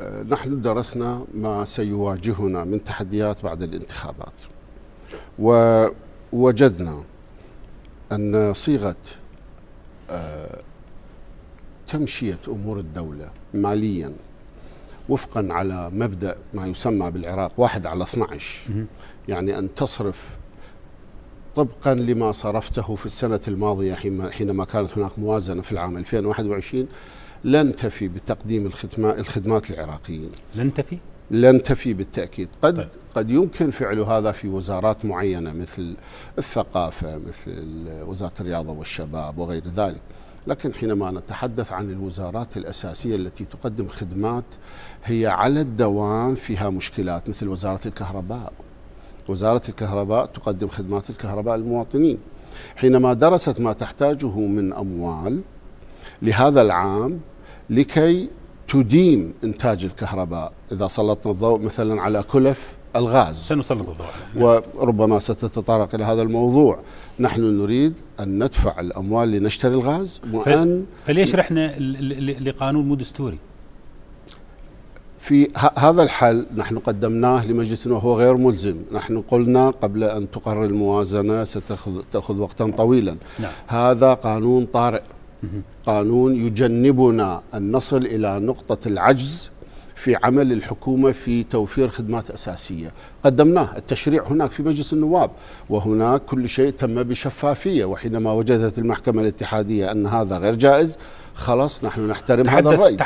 آه، نحن درسنا ما سيواجهنا من تحديات بعد الانتخابات ووجدنا أن صيغة آه، تمشية أمور الدولة ماليا وفقا على مبدأ ما يسمى بالعراق واحد على 12 يعني أن تصرف طبقا لما صرفته في السنة الماضية حينما كانت هناك موازنة في العام 2021 لن تفي بتقديم الخدمات للعراقيين لن تفي؟ لن تفي بالتأكيد قد طيب. قد يمكن فعل هذا في وزارات معينة مثل الثقافة مثل وزارة الرياضة والشباب وغير ذلك لكن حينما نتحدث عن الوزارات الأساسية التي تقدم خدمات هي على الدوام فيها مشكلات مثل وزارة الكهرباء وزارة الكهرباء تقدم خدمات الكهرباء للمواطنين حينما درست ما تحتاجه من أموال لهذا العام لكي تدين انتاج الكهرباء اذا سلطنا الضوء مثلا على كلف الغاز سنسلط الضوء وربما ستتطرق الى هذا الموضوع نحن نريد ان ندفع الاموال لنشتري الغاز وان فليش رحنا لقانون مو دستوري في هذا الحل نحن قدمناه لمجلس وهو غير ملزم نحن قلنا قبل أن تقرر الموازنة ستأخذ تأخذ وقتا طويلا نعم. هذا قانون طارئ قانون يجنبنا أن نصل إلى نقطة العجز في عمل الحكومة في توفير خدمات أساسية قدمناه التشريع هناك في مجلس النواب وهناك كل شيء تم بشفافية وحينما وجدت المحكمة الاتحادية أن هذا غير جائز خلاص نحن نحترم هذا الرأي